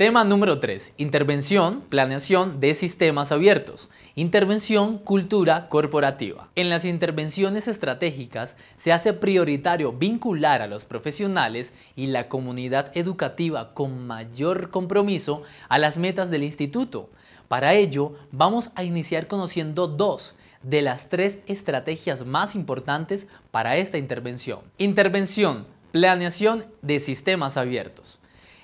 Tema número 3. Intervención, planeación de sistemas abiertos. Intervención, cultura corporativa. En las intervenciones estratégicas se hace prioritario vincular a los profesionales y la comunidad educativa con mayor compromiso a las metas del instituto. Para ello, vamos a iniciar conociendo dos de las tres estrategias más importantes para esta intervención. Intervención, planeación de sistemas abiertos.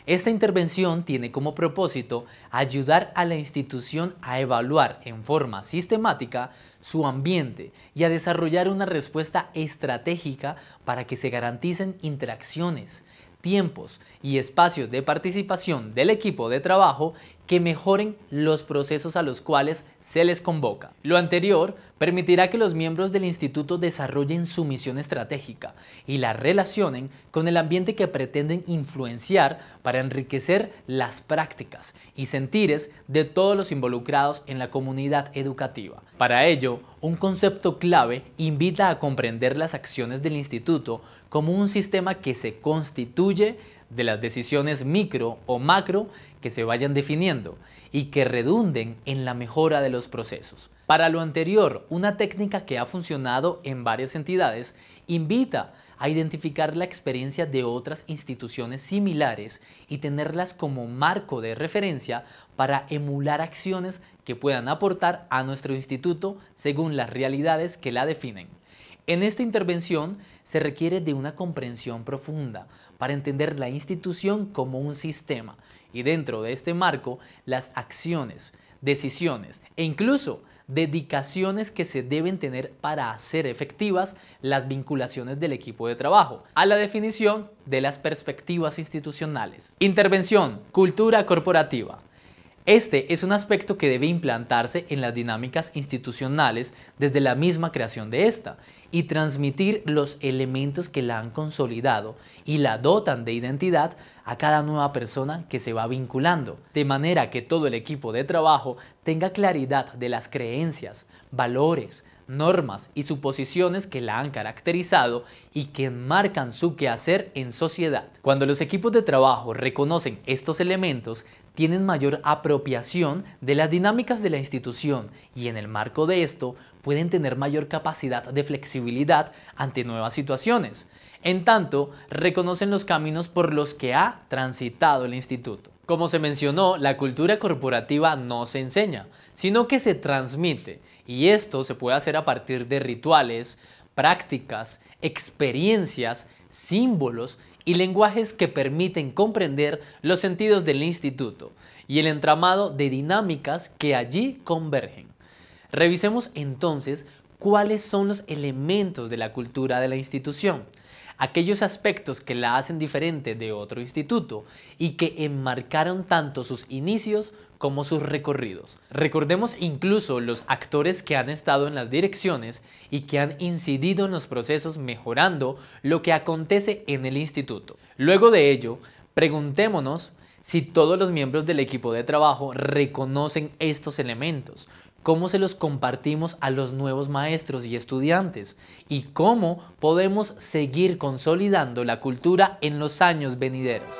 Esta intervención tiene como propósito ayudar a la institución a evaluar en forma sistemática su ambiente y a desarrollar una respuesta estratégica para que se garanticen interacciones, tiempos y espacios de participación del equipo de trabajo que mejoren los procesos a los cuales se les convoca. Lo anterior permitirá que los miembros del instituto desarrollen su misión estratégica y la relacionen con el ambiente que pretenden influenciar para enriquecer las prácticas y sentires de todos los involucrados en la comunidad educativa. Para ello, un concepto clave invita a comprender las acciones del instituto como un sistema que se constituye, de las decisiones micro o macro que se vayan definiendo y que redunden en la mejora de los procesos. Para lo anterior, una técnica que ha funcionado en varias entidades invita a identificar la experiencia de otras instituciones similares y tenerlas como marco de referencia para emular acciones que puedan aportar a nuestro instituto según las realidades que la definen. En esta intervención se requiere de una comprensión profunda para entender la institución como un sistema y dentro de este marco las acciones, decisiones e incluso dedicaciones que se deben tener para hacer efectivas las vinculaciones del equipo de trabajo a la definición de las perspectivas institucionales. Intervención, cultura corporativa. Este es un aspecto que debe implantarse en las dinámicas institucionales desde la misma creación de esta y transmitir los elementos que la han consolidado y la dotan de identidad a cada nueva persona que se va vinculando, de manera que todo el equipo de trabajo tenga claridad de las creencias, valores, normas y suposiciones que la han caracterizado y que enmarcan su quehacer en sociedad. Cuando los equipos de trabajo reconocen estos elementos, tienen mayor apropiación de las dinámicas de la institución y en el marco de esto pueden tener mayor capacidad de flexibilidad ante nuevas situaciones. En tanto, reconocen los caminos por los que ha transitado el instituto. Como se mencionó, la cultura corporativa no se enseña, sino que se transmite, y esto se puede hacer a partir de rituales, prácticas, experiencias, símbolos y lenguajes que permiten comprender los sentidos del instituto y el entramado de dinámicas que allí convergen. Revisemos entonces cuáles son los elementos de la cultura de la institución, aquellos aspectos que la hacen diferente de otro instituto y que enmarcaron tanto sus inicios como sus recorridos. Recordemos incluso los actores que han estado en las direcciones y que han incidido en los procesos mejorando lo que acontece en el instituto. Luego de ello, preguntémonos si todos los miembros del equipo de trabajo reconocen estos elementos, cómo se los compartimos a los nuevos maestros y estudiantes y cómo podemos seguir consolidando la cultura en los años venideros.